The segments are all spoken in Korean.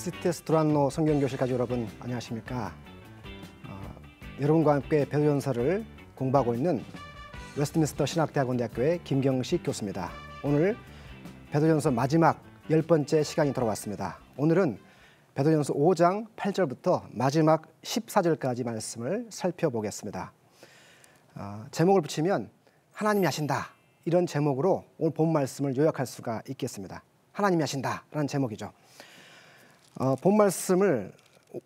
시티스 드란노 성경교실 가족 여러분 안녕하십니까? 어, 여러분과 함께 배도 연설을 공부하고 있는 웨스트민스터 신학대학원대학교의 김경식 교수입니다. 오늘 배도연서 마지막 열 번째 시간이 돌아왔습니다. 오늘은 배도연서 5장 8절부터 마지막 14절까지 말씀을 살펴보겠습니다. 어, 제목을 붙이면 하나님이 하신다 이런 제목으로 오늘 본 말씀을 요약할 수가 있겠습니다. 하나님이 하신다라는 제목이죠. 어, 본 말씀을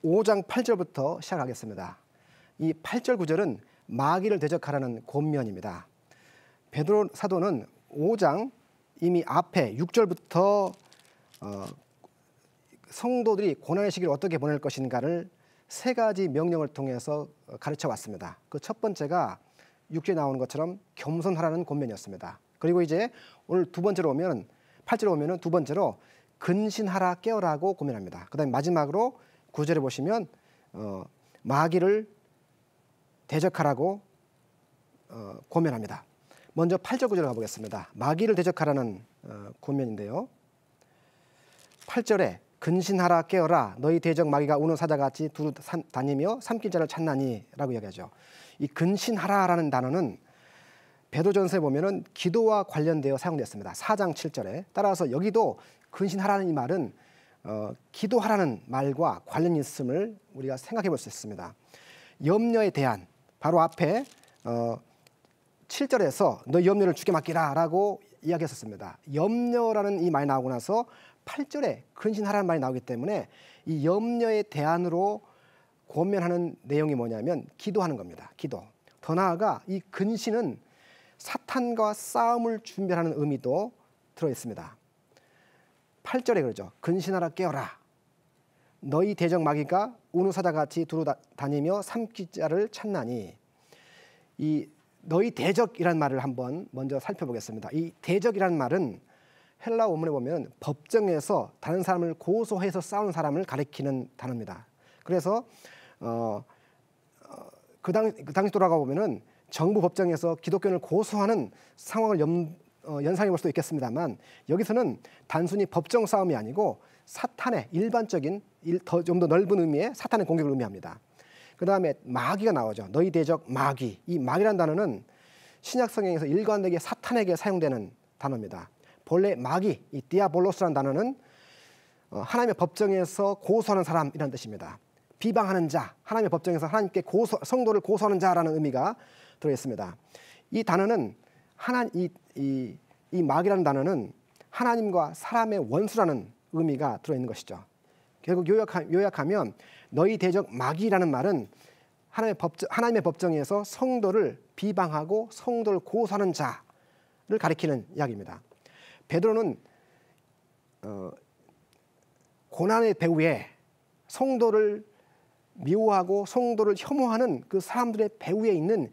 5장 8절부터 시작하겠습니다. 이 8절 9절은 마귀를 대적하라는 권면입니다. 베드로 사도는 5장 이미 앞에 6절부터 어, 성도들이 고난의 시기를 어떻게 보낼 것인가를 세 가지 명령을 통해서 어, 가르쳐 왔습니다. 그 첫 번째가 육절에 나오는 것처럼 겸손하라는 권면이었습니다. 그리고 이제 오늘 두 번째로 오면 8절에 오면두 번째로 근신하라 깨어라고 고민합니다. 그다음 마지막으로 구절에 보시면 어, 마귀를 대적하라고 어, 고면합니다. 먼저 8절 구절 가보겠습니다. 마귀를 대적하라는 어, 고면인데요. 8절에 근신하라 깨어라 너희 대적 마귀가 우는 사자같이 두루 다니며 삼킨 자를 찾나니라고 이야기하죠. 이 근신하라라는 단어는 베드전서에보면 기도와 관련되어 사용되습니다 4장 7절에 따라서 여기도 근신하라는 이 말은 어, 기도하라는 말과 관련 이 있음을 우리가 생각해 볼 수 있습니다. 염려에 대한 바로 앞에 어, 7절에서 너 염려를 주게 맡기라라고 이야기했었습니다. 염려라는 이 말이 나오고 나서 8절에 근신하라는 말이 나오기 때문에 이 염려에 대한으로 권면하는 내용이 뭐냐면 기도하는 겁니다. 기도. 더 나아가 이 근신은 사탄과 싸움을 준비하는 의미도 들어 있습니다. 8절에 그러죠. 근신하라 깨어라. 너희 대적 마귀가 우누사자 같이 두루 다니며 삼키자를 찾나니 이 너희 대적이란 말을 한번 먼저 살펴보겠습니다. 이 대적이란 말은 헬라 원문에 보면 법정에서 다른 사람을 고소해서 싸우는 사람을 가리키는 단어입니다. 그래서 어, 어, 그, 당, 그 시 돌아가 보면은 정부 법정에서 기독교인을 고소하는 상황을 염, 어, 연상이 올 수도 있겠습니다만 여기서는 단순히 법정 싸움이 아니고 사탄의 일반적인 좀 더 넓은 의미의 사탄의 공격을 의미합니다. 그 다음에 마귀가 나오죠. 너희 대적 마귀. 이 마귀란 단어는 신약 성경에서 일관되게 사탄에게 사용되는 단어입니다. 본래 마귀, 이디아볼로스라 단어는 어, 하나님의 법정에서 고소하는 사람이라는 뜻입니다. 비방하는 자, 하나님의 법정에서 하나님께 고소, 성도를 고소하는 자라는 의미가 들어 있습니다. 이 단어는 하나 이, 이, 이 마귀라는 단어는 하나님과 사람의 원수라는 의미가 들어 있는 것이죠. 결국 요약하, 요약하면 너희 대적 마귀라는 말은 하나님의, 법정, 하나님의 법정에서 성도를 비방하고 성도를 고소하는 자를 가리키는 이야기입니다. 베드로는 어, 고난의 배후에 성도를 미워하고 성도를 혐오하는 그 사람들의 배후에 있는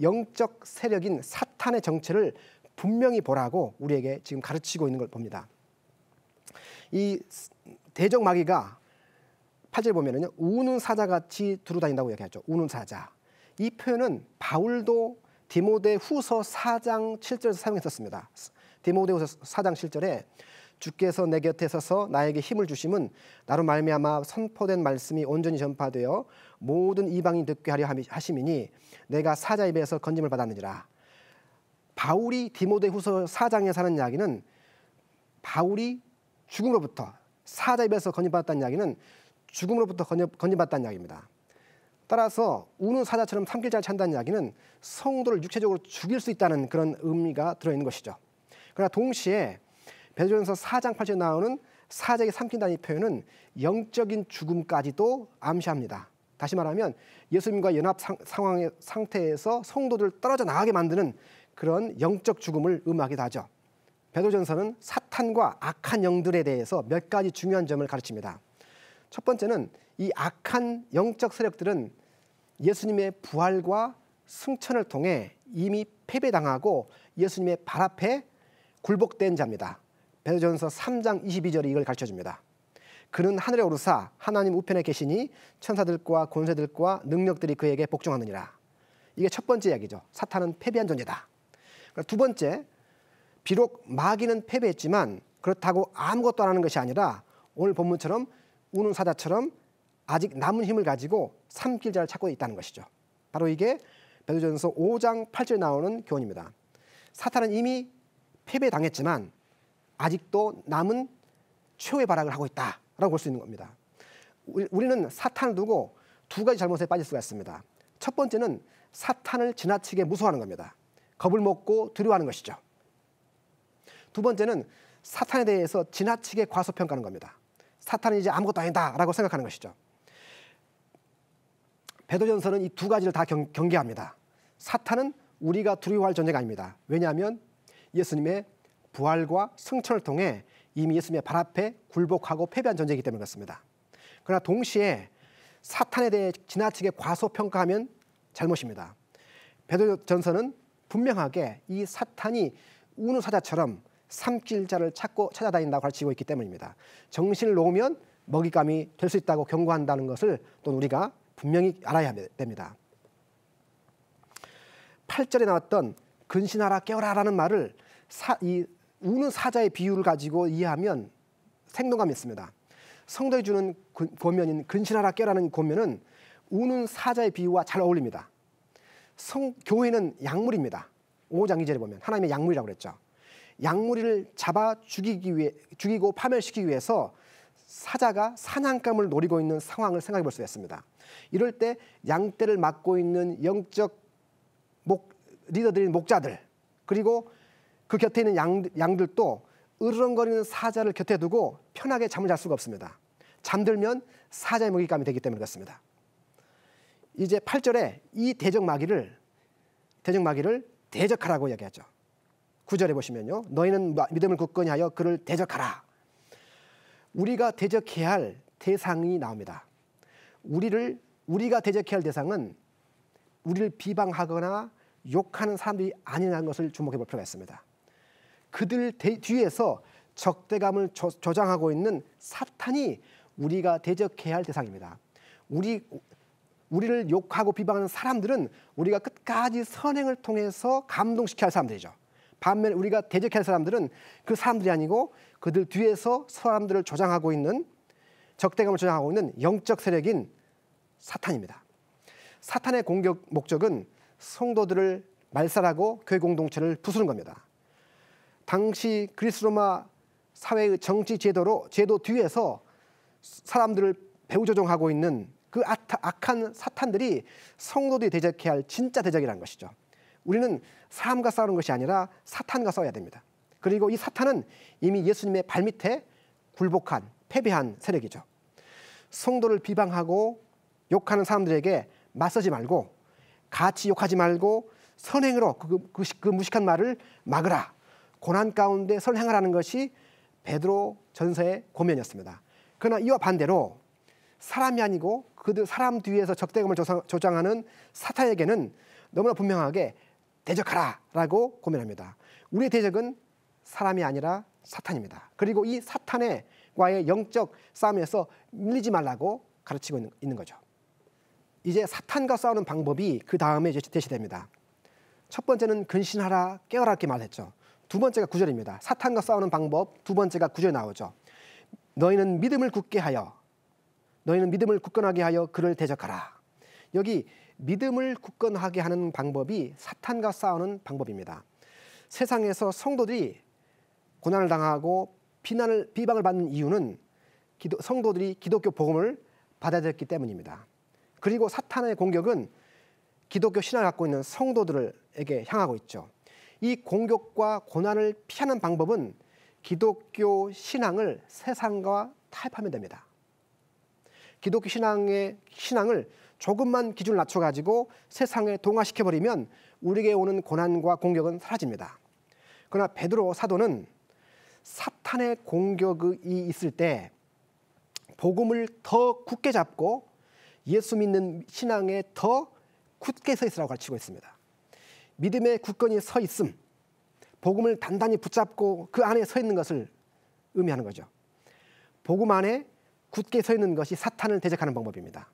영적 세력인 사탄의 정체를 분명히 보라고 우리에게 지금 가르치고 있는 걸 봅니다. 이 대적 마귀가 파질 보면은요 우는 사자같이 두루다닌다고 얘기하죠. 우는 사자. 이 표현은 바울도 디모데 후서 4장 7절에서 사용했었습니다. 디모데 후서 4장 7절에 주께서 내 곁에 서서 나에게 힘을 주심은 나로 말미암아 선포된 말씀이 온전히 전파되어 모든 이방인 듣게 하려 하심이니 내가 사자 입에서 건짐을 받았느니라. 바울이 디모데후서 4장에 사는 이야기는 바울이 죽음으로부터 사자 입에서 건짐받았다는 이야기는 죽음으로부터 건짐받았다는 이야기입니다. 따라서 우는 사자처럼 삼킬자 찬다는 이야기는 성도를 육체적으로 죽일 수 있다는 그런 의미가 들어있는 것이죠. 그러나 동시에 베드로전서 4장 8절에 나오는 사자에게 삼킨다는 이 표현은 영적인 죽음까지도 암시합니다. 다시 말하면 예수님과 연합 상, 황의 상태에서 성도들을 떨어져 나가게 만드는 그런 영적 죽음을 음악이다 하죠. 베드로전서는 사탄과 악한 영들에 대해서 몇 가지 중요한 점을 가르칩니다. 첫 번째는 이 악한 영적 세력들은 예수님의 부활과 승천을 통해 이미 패배당하고 예수님의 발 앞에 굴복된 자입니다. 베드전서 3장 22절이 이걸 가르쳐 줍니다. 그는 하늘에 오르사 하나님 우편에 계시니 천사들과 권세들과 능력들이 그에게 복종하느니라. 이게 첫 번째 이야기죠. 사탄은 패배한 존재다. 그러니까 두 번째, 비록 마귀는 패배했지만 그렇다고 아무것도 안 하는 것이 아니라 오늘 본문처럼 우는 사자처럼 아직 남은 힘을 가지고 삼킬 자를 찾고 있다는 것이죠. 바로 이게 베드전서 5장 8절에 나오는 교훈입니다. 사탄은 이미 패배당했지만 아직도 남은 최후의 발악을 하고 있다라고 볼 수 있는 겁니다. 우리는 사탄을 두고 두 가지 잘못에 빠질 수가 있습니다. 첫 번째는 사탄을 지나치게 무서워하는 겁니다. 겁을 먹고 두려워하는 것이죠. 두 번째는 사탄에 대해서 지나치게 과소평가하는 겁니다. 사탄은 이제 아무것도 아니다라고 생각하는 것이죠. 베드전서는이 두 가지를 다 경, 경계합니다. 사탄은 우리가 두려워할 존재가 아닙니다. 왜냐하면 예수님의 부활과 승천을 통해 이미 예수님의 발 앞에 굴복하고 패배한 존재이기 때문에 그렇습니다. 그러나 동시에 사탄에 대해 지나치게 과소평가하면 잘못입니다. 베드로전서는 분명하게 이 사탄이 우는 사자처럼 삼킬 자를 찾고 찾아다닌다고 가르치고 있기 때문입니다. 정신을 놓으면 먹잇감이 될 수 있다고 경고한다는 것을 또 우리가 분명히 알아야 됩니다. 8절에 나왔던 근신하라 깨어라라는 말을 사, 이 우는 사자의 비유를 가지고 이해하면 생동감이 있습니다. 성도에 주는 고면인 근실하라 깨라는 고면은 우는 사자의 비유와 잘 어울립니다. 성, 교회는 약물입니다. 5장 2절에 보면 하나님의 약물이라고 그랬죠. 약물이 잡아 죽이기 위해 죽이고 파멸시키기 위해서 사자가 사냥감을 노리고 있는 상황을 생각해 볼 수 있습니다. 이럴 때 양떼를 맡고 있는 영적 목, 리더들인 목자들 그리고 그 곁에 있는 양, 양들도 으르렁거리는 사자를 곁에 두고 편하게 잠을 잘 수가 없습니다. 잠들면 사자의 먹잇감이 되기 때문에 그렇습니다. 이제 8절에 이 대적 마귀를 대적 마귀를 대적하라고 이야기하죠. 9절에 보시면요. 너희는 믿음을 굳건히 하여 그를 대적하라. 우리가 대적해야 할 대상이 나옵니다. 우리를 우리가 대적해야 할 대상은 우리를 비방하거나 욕하는 사람들이 아니라는 것을 주목해 볼 필요가 있습니다. 그들 뒤에서 적대감을 저, 저장하고 있는 사탄이 우리가 대적해야 할 대상입니다. 우리 우리를 욕하고 비방하는 사람들은 우리가 끝까지 선행을 통해서 감동시켜야 할 사람들이죠. 반면 우리가 대적할 사람들은 그 사람들이 아니고 그들 뒤에서 사람들을 조장하고 있는 적대감을 조장하고 있는 영적 세력인 사탄입니다. 사탄의 공격 목적은 성도들을 말살하고 교회 공동체를 부수는 겁니다. 당시 그리스 로마 사회의 정치 제도로 제도 뒤에서 사람들을 배후 조종하고 있는 그 악한 사탄들이 성도들이 대적해야 할 진짜 대적이라는 것이죠. 우리는 사람과 싸우는 것이 아니라 사탄과 싸워야 됩니다. 그리고 이 사탄은 이미 예수님의 발밑에 굴복한 패배한 세력이죠. 성도를 비방하고 욕하는 사람들에게 맞서지 말고 같이 욕하지 말고 선행으로 그, 그, 그 무식한 말을 막으라 고난 가운데 선을 행하라는 것이 베드로 전서의 고면이었습니다. 그러나 이와 반대로 사람이 아니고 그들 사람 뒤에서 적대감을 조장하는 사탄에게는 너무나 분명하게 대적하라라고 고면합니다. 우리의 대적은 사람이 아니라 사탄입니다. 그리고 이 사탄과의 영적 싸움에서 밀리지 말라고 가르치고 있는 거죠. 이제 사탄과 싸우는 방법이 그 다음에 제시됩니다. 첫 번째는 근신하라 깨어라 이렇게 말했죠. 두 번째가 구절입니다. 사탄과 싸우는 방법 두 번째가 구절에 나오죠. 너희는 믿음을 굳게 하여 너희는 믿음을 굳건하게 하여 그를 대적하라. 여기 믿음을 굳건하게 하는 방법이 사탄과 싸우는 방법입니다. 세상에서 성도들이 고난을 당하고 비난을 비방을 받는 이유는 기도, 성도들이 기독교 복음을 받아들였기 때문입니다. 그리고 사탄의 공격은 기독교 신앙을 갖고 있는 성도들에게 향하고 있죠. 이 공격과 고난을 피하는 방법은 기독교 신앙을 세상과 타협하면 됩니다. 기독교 신앙의 신앙을 조금만 기준을 낮춰가지고 세상에 동화시켜버리면 우리에게 오는 고난과 공격은 사라집니다. 그러나 베드로 사도는 사탄의 공격이 있을 때 복음을 더 굳게 잡고 예수 믿는 신앙에 더 굳게 서 있으라고 가르치고 있습니다. 믿음의 굳건히 서 있음, 복음을 단단히 붙잡고 그 안에 서 있는 것을 의미하는 거죠. 복음 안에 굳게 서 있는 것이 사탄을 대적하는 방법입니다.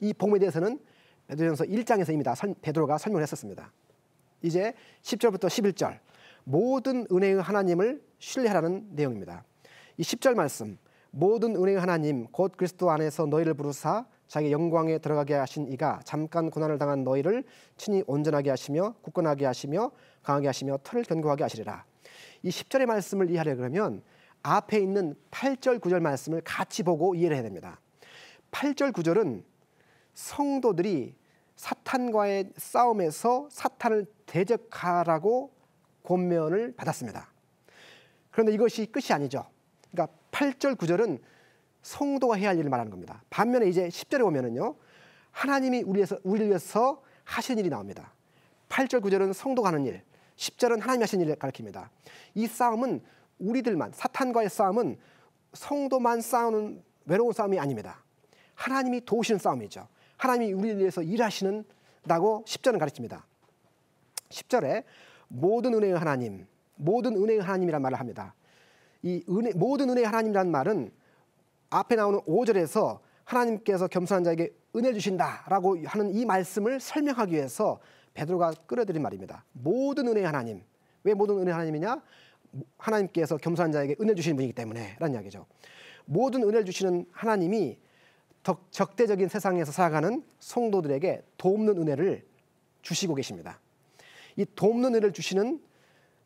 이 복음에 대해서는 베드로전서 1장에서 이미 다 베드로가 설명 을 했었습니다. 이제 10절부터 11절 모든 은혜의 하나님을 신뢰하라는 내용입니다. 이 10절 말씀 모든 은혜의 하나님 곧 그리스도 안에서 너희를 부르사 자기 영광에 들어가게 하신 이가 잠깐 고난을 당한 너희를 친히 온전하게 하시며 굳건하게 하시며 강하게 하시며 털을 견고하게 하시리라. 이 10절의 말씀을 이해하려 그러면 앞에 있는 8절 9절 말씀을 같이 보고 이해를 해야 됩니다. 8절 9절은 성도들이 사탄과의 싸움에서 사탄을 대적하라고 권면을 받았습니다. 그런데 이것이 끝이 아니죠. 그러니까 8절 9절은 성도가 해야 할 일을 말하는 겁니다. 반면에 이제 10절에 보면은요. 하나님이 우리에서, 우리를 위해서 하신 일이 나옵니다. 8절 9절은 성도가 하는 일, 10절은 하나님이 하신 일을 가리킵니다. 이 싸움은 우리들만 사탄과의 싸움은 성도만 싸우는 외로운 싸움이 아닙니다. 하나님이 도우시는 싸움이죠. 하나님이 우리를 위해서 일하시는다고 10절은 가르칩니다. 10절에 모든 은혜의 하나님, 모든 은혜의 하나님이란 말을 합니다. 이 은혜, 모든 은혜의 하나님이라는 말은 앞에 나오는 5절에서 하나님께서 겸손한 자에게 은혜 주신다라고 하는 이 말씀을 설명하기 위해서 베드로가 끌어들인 말입니다. 모든 은혜 하나님. 왜 모든 은혜 하나님이냐? 하나님께서 겸손한 자에게 은혜 주시는 분이기 때문에 라는 이야기죠. 모든 은혜를 주시는 하나님이 적대적인 세상에서 살아가는 성도들에게 돕는 은혜를 주시고 계십니다. 이 돕는 은혜를 주시는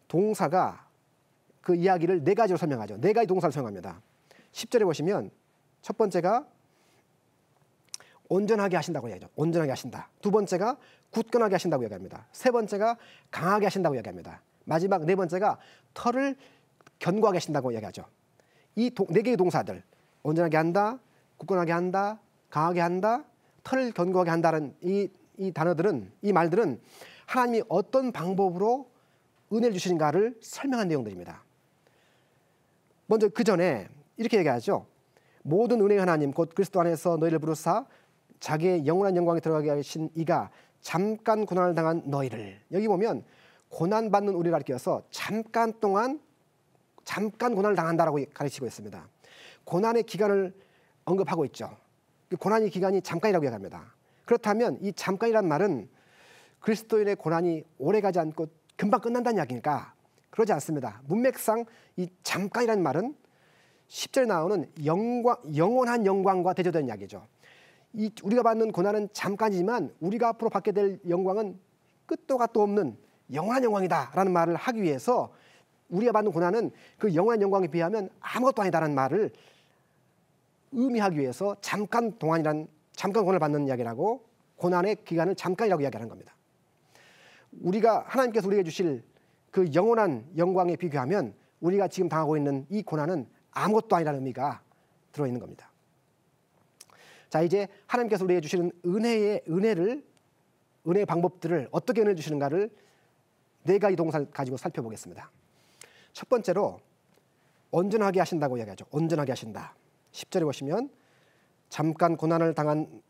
동사가 그 이야기를 네 가지로 설명하죠. 네 가지 동사를 사용합니다. 10절에 보시면 첫 번째가 온전하게 하신다고 이야기죠. 온전하게 하신다. 두 번째가 굳건하게 하신다고 이기합니다세 번째가 강하게 하신다고 이기합니다 마지막 네 번째가 털을 견고하게 하신다고 이기하죠이 네 개의 동사들 온전하게 한다, 굳건하게 한다, 강하게 한다, 털을 견고하게 한다는 이, 이 단어들은 이 말들은 하나님이 어떤 방법으로 은혜를 주시는가를 설명한 내용들입니다. 먼저 그 전에 이렇게 얘기하죠. 모든 은혜의 하나님 곧 그리스도 안에서 너희를 부르사 자기의 영원한 영광에 들어가게 하신 이가 잠깐 고난을 당한 너희를 여기 보면 고난 받는 우리를 가르쳐서 잠깐 동안 잠깐 고난을 당한다라고 가르치고 있습니다. 고난의 기간을 언급하고 있죠. 그 고난의 기간이 잠깐이라고 이기합니다 그렇다면 이 잠깐이란 말은 그리스도인의 고난이 오래가지 않고 금방 끝난다는 이야기니까 그러지 않습니다. 문맥상 이 잠깐이라는 말은 10절에 나오는 영광, 영원한 영광과 대조된 이야기죠. 이 우리가 받는 고난은 잠깐이지만 우리가 앞으로 받게 될 영광은 끝도 갓도 없는 영원한 영광이다라는 말을 하기 위해서 우리가 받는 고난은 그 영원한 영광에 비하면 아무것도 아니다라는 말을 의미하기 위해서 잠깐 동안이란 잠깐 고난을 받는 이야기라고 고난의 기간을 잠깐이라고 이야기하는 겁니다. 우리가 하나님께서 우리에게 주실 그 영원한 영광에 비교하면 우리가 지금 당하고 있는 이 고난은 아무것도 아니라는 의미가 들어 있는 겁니다. 자, 이제 하나님께서 우리에게 주시는 은혜의 은혜를 은혜의 방법들을 어떻게 은혜 주시는가를 네 가지 동사 가지고 살펴보겠습니다. 첫 번째로 온전하게 하신다고 이야기하죠. 온전하게 하신다. 10절에 보시면 잠깐 고난을 당한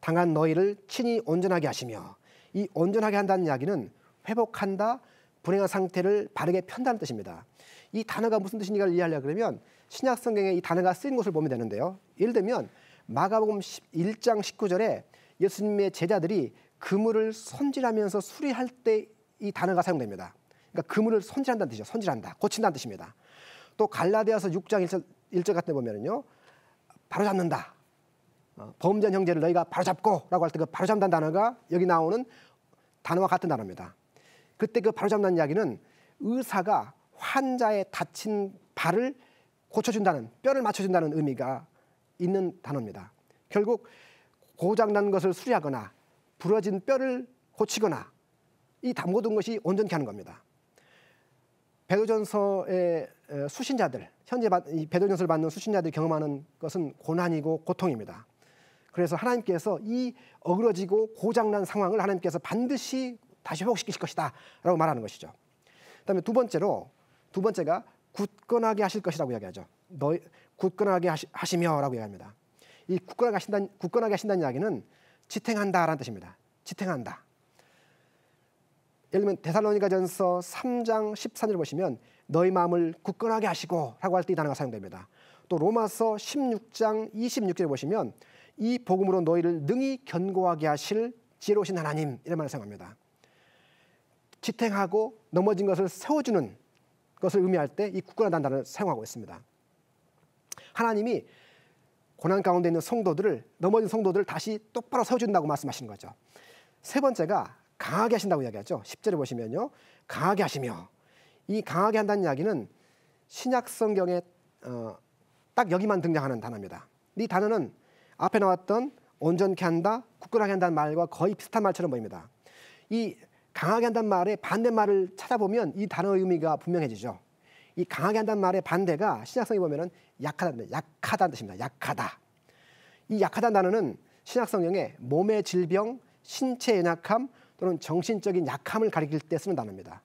당한 너희를 친히 온전하게 하시며 이 온전하게 한다는 이야기는 회복한다, 불행한 상태를 바르게 편다는 뜻입니다. 이 단어가 무슨 뜻인가를 이해하려 그러면 신약 성경에 이 단어가 쓰인 곳을 보면 되는데요. 예를 들면 마가복음 1장 19절에 예수님의 제자들이 그물을 손질하면서 수리할 때 이 단어가 사용됩니다. 그러니까 그물을 손질한다는 뜻이죠. 손질한다. 고친다는 뜻입니다. 또 갈라디아서 6장 1절, 1절 같은 데 보면은요. 바로 잡는다. 어, 범죄 형제를 너희가 바로 잡고라고 할 때 그 바로 잡는 단어가 여기 나오는 단어와 같은 단어입니다. 그때 그 바로잡는 이야기는 의사가 환자의 다친 발을 고쳐준다는 뼈를 맞춰준다는 의미가 있는 단어입니다. 결국 고장난 것을 수리하거나 부러진 뼈를 고치거나 이 모든 것이 온전케 하는 겁니다. 배도전서의 수신자들, 현재 배도전서를 받는 수신자들이 경험하는 것은 고난이고 고통입니다. 그래서 하나님께서 이 어그러지고 고장난 상황을 하나님께서 반드시 다시 회복시키실 것이다라고 말하는 것이죠. 그다음에 두 번째로 두 번째가 굳건하게 하실 것이라고 이야기하죠. 너 굳건하게 하시, 며라고 이야기합니다. 이 굳건하게 하신다는 굳건하게 하신다는 이야기는 지탱한다라는 뜻입니다. 지탱한다. 예를 들면 데살로니가전서 3장 13절 보시면 너희 마음을 굳건하게 하시고라고 할 때 이 단어가 사용됩니다. 또 로마서 16장 2 6절 보시면 이 복음으로 너희를 능히 견고하게 하실 지혜로우신 하나님 이런 말을 사용합니다. 지탱하고 넘어진 것을 세워주는 것을 의미할 때 이 굳건하다는 단어를 사용하고 있습니다. 하나님이 고난 가운데 있는 성도들을 넘어진 성도들을 다시 똑바로 세워준다고 말씀하신 거죠. 세 번째가 강하게 하신다고 이야기하죠. 10절에 보시면요. 강하게 하시며 이 강하게 한다는 이야기는 신약 성경에 어, 딱 여기만 등장하는 단어입니다. 이 단어는 앞에 나왔던 온전케 한다, 굳건하게 한다는 말과 거의 비슷한 말처럼 보입니다. 이 강하게 한단 말의 반대말을 찾아보면 이 단어의 의미가 분명해지죠. 이 강하게 한단 말의 반대가 신약성에 보면 약하다는 약하다는 뜻입니다. 약하다. 이 약하다는 단어는 신약성경에 몸의 질병, 신체 연약함 또는 정신적인 약함을 가리킬 때 쓰는 단어입니다.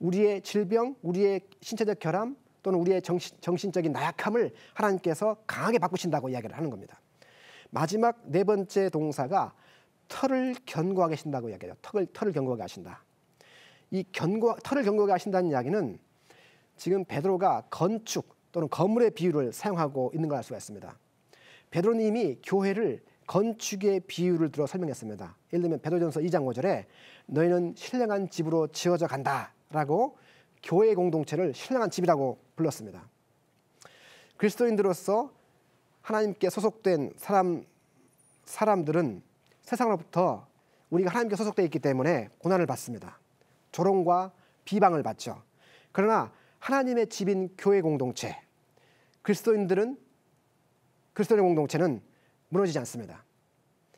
우리의 질병, 우리의 신체적 결함 또는 우리의 정신, 정신적인 나약함을 하나님께서 강하게 바꾸신다고 이야기를 하는 겁니다. 마지막 네 번째 동사가 털을 견고하게 하신다고 이야기해요. 털을, 털을 견고하게 하신다. 이 견고, 털을 견고하게 하신다는 이야기는 지금 베드로가 건축 또는 건물의 비유를 사용하고 있는 걸 알 수가 있습니다. 베드로는 이미 교회를 건축의 비유를 들어 설명했습니다. 예를 들면 베드로전서 2장 5절에 너희는 신령한 집으로 지어져 간다라고 교회 공동체를 신령한 집이라고 불렀습니다. 그리스도인들로서 하나님께 소속된 사람 사람들은 세상으로부터 우리가 하나님께 소속되어 있기 때문에 고난을 받습니다. 조롱과 비방을 받죠. 그러나 하나님의 집인 교회 공동체, 그리스도인들은 그리스도의 공동체는 무너지지 않습니다.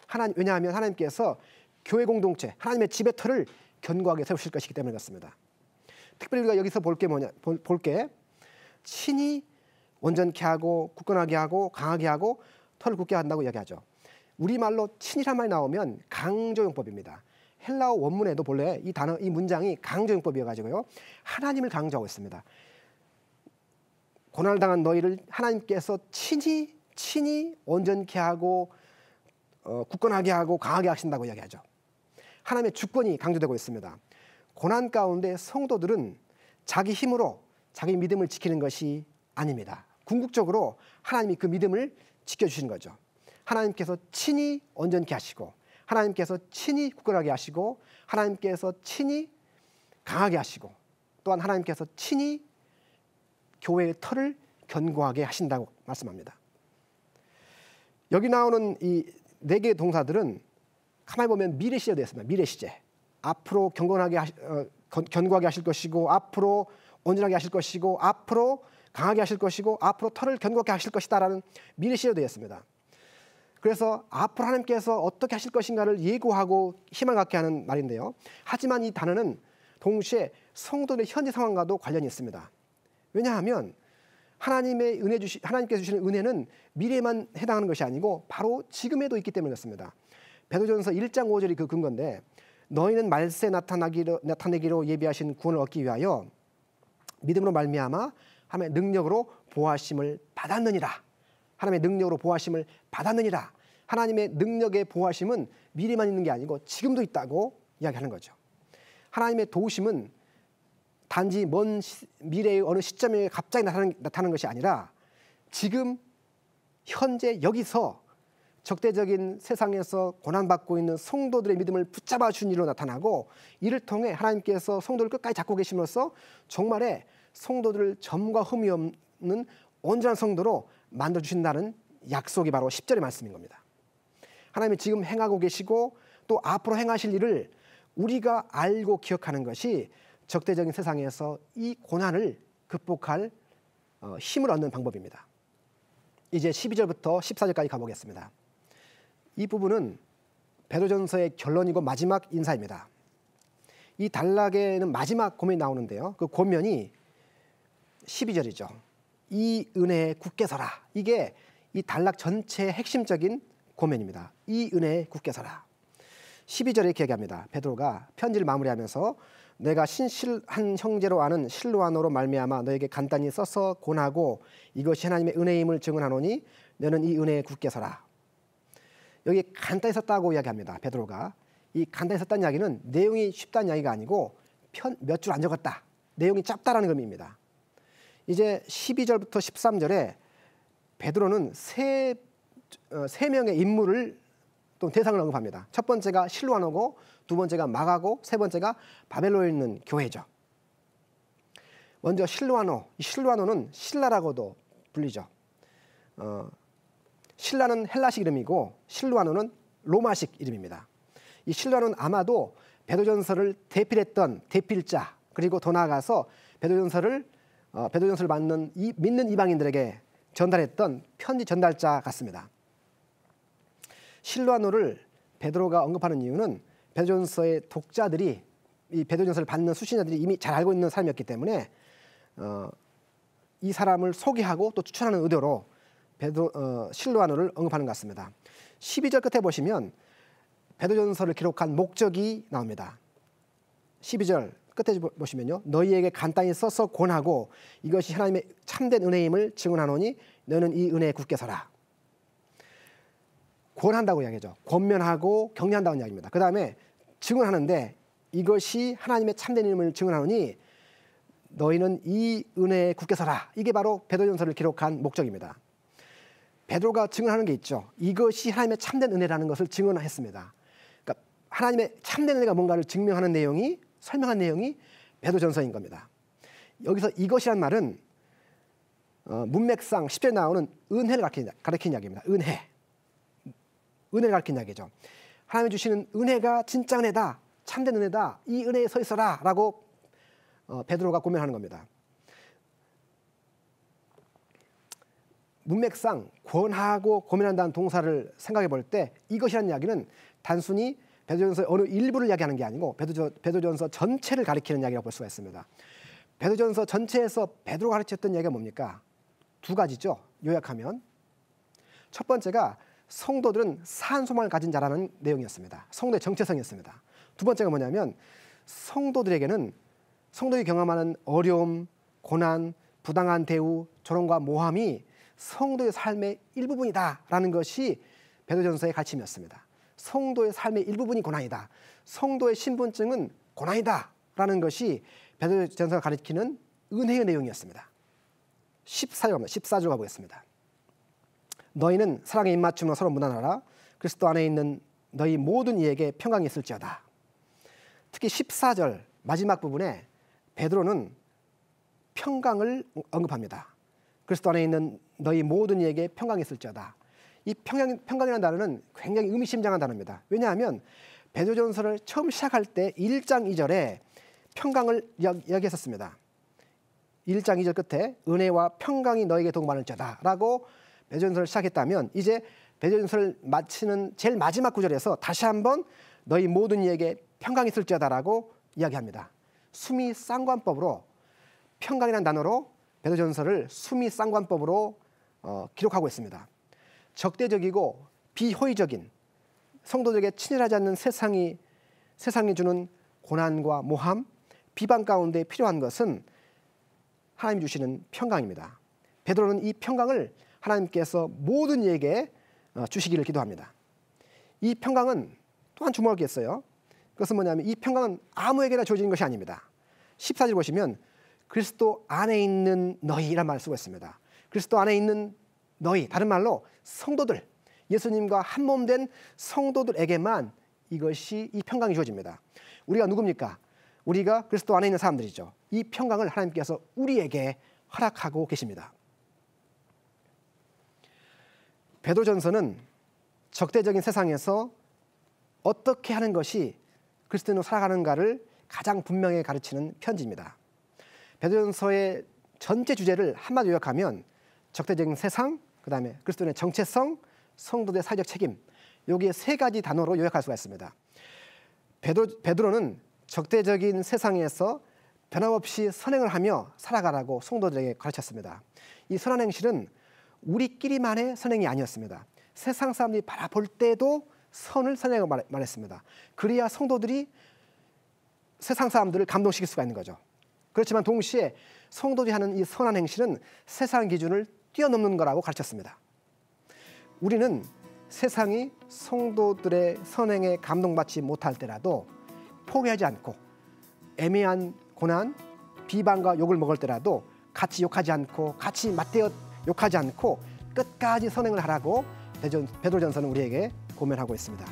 하나님 왜냐하면 하나님께서 교회 공동체, 하나님의 집의 터를 견고하게 세우실 것이기 때문에 그렇습니다. 특별히 우리가 여기서 볼 게 뭐냐 볼게 친히 온전케 하고 굳건하게 하고 강하게 하고 털을 굳게 한다고 이야기하죠. 우리말로 친일란 말이 나오면 강조용법입니다. 헬라어 원문에도 본래 이 단어 이 문장이 강조용법이어 가지고요. 하나님을 강조하고 있습니다. 고난을 당한 너희를 하나님께서 친히 친히 온전케 하고 어, 굳건하게 하고 강하게 하신다고 이야기하죠. 하나님의 주권이 강조되고 있습니다. 고난 가운데 성도들은 자기 힘으로 자기 믿음을 지키는 것이 아닙니다. 궁극적으로 하나님이 그 믿음을 지켜주시는 거죠. 하나님께서 친히 온전케 하시고 하나님께서 친히 굳건하게 하시고 하나님께서 친히 강하게 하시고 또한 하나님께서 친히 교회의 털을 견고하게 하신다고 말씀합니다. 여기 나오는 이 네 개의 동사들은 가만히 보면 미래 시제 되어 습니다 미래 시제. 앞으로 경건하게 하시, 어, 견고하게 하실 것이고 앞으로 온전하게 하실 것이고 앞으로 강하게 하실 것이고 앞으로 털을 견고하게 하실 것이다라는 미래 시제 되어 습니다 그래서 앞으로 하나님께서 어떻게 하실 것인가를 예고하고 희망 갖게 하는 말인데요. 하지만 이 단어는 동시에 성도의 현재 상황과도 관련이 있습니다. 왜냐하면 하나님의 은혜 주시 하나님께서 주시는 은혜는 미래만 해당하는 것이 아니고 바로 지금에도 있기 때문에 그습니다 베드로전서 1장 5절이 그 근거인데 너희는 말세 나타나기로, 나타내기로 예비하신 구원을 얻기 위하여 믿음으로 말미암아 하나님의 능력으로 보하심을 받았느니라. 하나님의 능력으로 보하심을 받았느니라. 하나님의 능력의 보하심은 미래만 있는 게 아니고 지금도 있다고 이야기하는 거죠. 하나님의 도우심은 단지 먼 시, 미래의 어느 시점에 갑자기 나타나는, 나타나는 것이 아니라 지금 현재 여기서 적대적인 세상에서 고난받고 있는 성도들의 믿음을 붙잡아 준 일로 나타나고 이를 통해 하나님께서 성도를 끝까지 잡고 계심으로써 정말에 성도들을 점과 흠이 없는 온전한 성도로 만들어 주신다는 약속이 바로 10절의 말씀인 겁니다. 하나님이 지금 행하고 계시고 또 앞으로 행하실 일을 우리가 알고 기억하는 것이 적대적인 세상에서 이 고난을 극복할 어, 힘을 얻는 방법입니다. 이제 12절부터 14절까지 가보겠습니다. 이 부분은 베드로전서의 결론이고 마지막 인사입니다. 이 단락에는 마지막 고면이 나오는데요. 그 고면이 12절이죠. 이 은혜에 굳게 서라. 이게 이 단락 전체의 핵심적인 고면입니다. 이 은혜에 굳게 서라. 12절에 이렇게 얘기합니다. 베드로가 편지를 마무리하면서 내가 신실한 형제로 아는 실로아노로 말미암아 너에게 간단히 써서 권하고 이것이 하나님의 은혜임을 증언하노니 너는 이 은혜에 굳게 서라. 여기 간단히 썼다고 이야기합니다. 베드로가 이 간단히 썼다는 이야기는 내용이 쉽다는 이야기가 아니고 몇 줄 안 적었다. 내용이 짧다라는 의미입니다. 이제 12절부터 13절에 베드로는 세, 어, 세 명의 인물을 또 대상을 언급합니다. 첫 번째가 실로안하고 두 번째가 마가고 세 번째가 바벨로에 있는 교회죠. 먼저 실로안호, 이 실로안호는 신라라고도 불리죠. 어, 신라는 헬라식 이름이고 실로안호는 로마식 이름입니다. 이 신라는 아마도 베드로전서를 대필했던 대필자 그리고 더 나아가서 베드로전서를 배도 어, 정서를 받는 이, 믿는 이방인들에게 전달했던 편지 전달자 같습니다. 실로아노를 베드로가 언급하는 이유는 베드로전서의 독자들이 이 베드로전서를 받는 수신자들이 이미 잘 알고 있는 사람이었기 때문에 어, 이 사람을 소개하고 또 추천하는 의도로 베드로 어, 실로아노를 언급하는 것 같습니다. 12절 끝에 보시면 베드로전서를 기록한 목적이 나옵니다. 12절 끝에 보시면요. 너희에게 간단히 써서 권하고 이것이 하나님의 참된 은혜임을 증언하노니 너는 이 은혜에 굳게 서라. 권한다고 이야기죠. 하 권면하고 격려한다는 이야기입니다. 그 다음에 증언하는데 이것이 하나님의 참된 이름을 증언하노니 너희는 이 은혜에 굳게 서라. 이게 바로 베드로전서를 기록한 목적입니다. 베드로가 증언하는 게 있죠. 이것이 하나님의 참된 은혜라는 것을 증언했습니다. 그러니까 하나님의 참된 은혜가 뭔가를 증명하는 내용이 설명한 내용이 베드전서인 겁니다. 여기서 이것이란 말은 어, 문맥상 10절에 나오는 은혜를 가리키가리키 이야기입니다. 은혜. 은혜를 가리키 이야기죠. 하나님이 주시는 은혜가 진짜 은혜다. 참된 은혜다. 이 은혜에 서 있어라. 라고 어, 베드로가 고면하는 겁니다. 문맥상 권하고 고민한다는 동사를 생각해 볼 때 이것이라는 이야기는 단순히 베드로전서의 어느 일부를 이야기하는 게 아니고 베드로, 베드로전서 전체를 가리키는 이야기라고 볼 수가 있습니다. 베드로전서 전체에서 베드로 가르쳤던 이야기가 뭡니까? 두 가지죠. 요약하면 첫 번째가 성도들은 산 소망을 가진 자라는 내용이었습니다. 성도의 정체성이었습니다. 두 번째가 뭐냐면 성도들에게는 성도의 경험하는 어려움, 고난, 부당한 대우, 조롱과 모함이 성도의 삶의 일부분이다라는 것이 베드로전서의 가르침이었습니다. 성도의 삶의 일부분이 고난이다. 성도의 신분증은 고난이다. 라는 것이 베드로전서가 가리키는 은혜의 내용이었습니다. 14절 가니다 14절 가보겠습니다. 너희는 사랑의 입맞춤으로 서로 무난하라. 그리스도 안에 있는 너희 모든 이에게 평강이 있을지어다. 특히 14절 마지막 부분에 베드로는 평강을 언급합니다. 그리스도 안에 있는 너희 모든 이에게 평강이 있을지어다. 이 평양, 평강이라는 단어는 굉장히 의미심장한 단어입니다. 왜냐하면 배드전설을 처음 시작할 때 1장 2절에 평강을 이야기했었습니다. 1장 2절 끝에 은혜와 평강이 너에게 동반할지어다라고 배드전설을 시작했다면 이제 배드전설을 마치는 제일 마지막 구절에서 다시 한번 너희 모든 이에게 평강이 있을지다라고 이야기합니다. 수미 쌍관법으로 평강이라는 단어로 배드전설을 수미 쌍관법으로 어, 기록하고 있습니다. 적대적이고 비호의적인 성도들에게 친일하지 않는 세상이 세상이 주는 고난과 모함, 비방 가운데 필요한 것은 하나님 주시는 평강입니다. 베드로는 이 평강을 하나님께서 모든 이에게 어, 주시기를 기도합니다. 이 평강은 또한 주목할 게어요 그것은 뭐냐면 이 평강은 아무에게나 주어지는 것이 아닙니다. 14절 보시면 그리스도 안에 있는 너희란 말을 쓰고 있습니다. 그리스도 안에 있는 너희 다른 말로 성도들 예수님과 한 몸 된 성도들에게만 이것이 이 평강이 주어집니다. 우리가 누굽니까? 우리가 그리스도 안에 있는 사람들이죠. 이 평강을 하나님께서 우리에게 허락하고 계십니다. 베드로전서는 적대적인 세상에서 어떻게 하는 것이 그리스도인으로 살아가는가를 가장 분명히 가르치는 편지입니다. 베드로전서의 전체 주제를 한마디 요약하면 적대적인 세상, 그다음에 그리스도인의 정체성, 성도들의 사회적 책임. 여기에 세 가지 단어로 요약할 수가 있습니다. 베드로, 베드로는 적대적인 세상에서 변함없이 선행을 하며 살아가라고 성도들에게 가르쳤습니다. 이 선한 행실은 우리끼리만의 선행이 아니었습니다. 세상 사람들이 바라볼 때도 선을 선행을 말했습니다. 그래야 성도들이 세상 사람들을 감동시킬 수가 있는 거죠. 그렇지만 동시에 성도들이 하는 이 선한 행실은 세상 기준을 뛰어넘는 거라고 가르쳤습니다. 우리는 세상이 성도들의 선행에 감동받지 못할 때라도 포기하지 않고 애매한 고난, 비방과 욕을 먹을 때라도 같이 욕하지 않고 같이 맞대어 욕하지 않고 끝까지 선행을 하라고 베드로전서는 우리에게 고면하고 있습니다.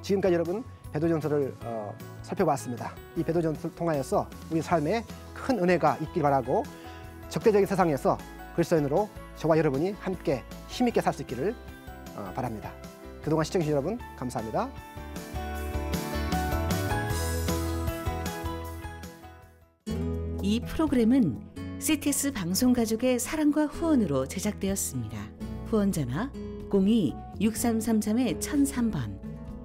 지금까지 여러분 베드로전서를 어, 살펴봤습니다. 이 베드로전서를 통하여서 우리 삶에 큰 은혜가 있길 바라고 적대적인 세상에서 글서인으로 저와 여러분이 함께 힘있게 살 수 있기를 어, 바랍니다. 그동안 시청해주신 여러분 감사합니다. 이 프로그램은 CTS 방송 가족의 사랑과 후원으로 제작되었습니다. 후원전화 02-6333-1003번,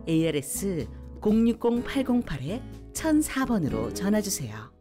ARS 060-808-1004번으로 전화주세요.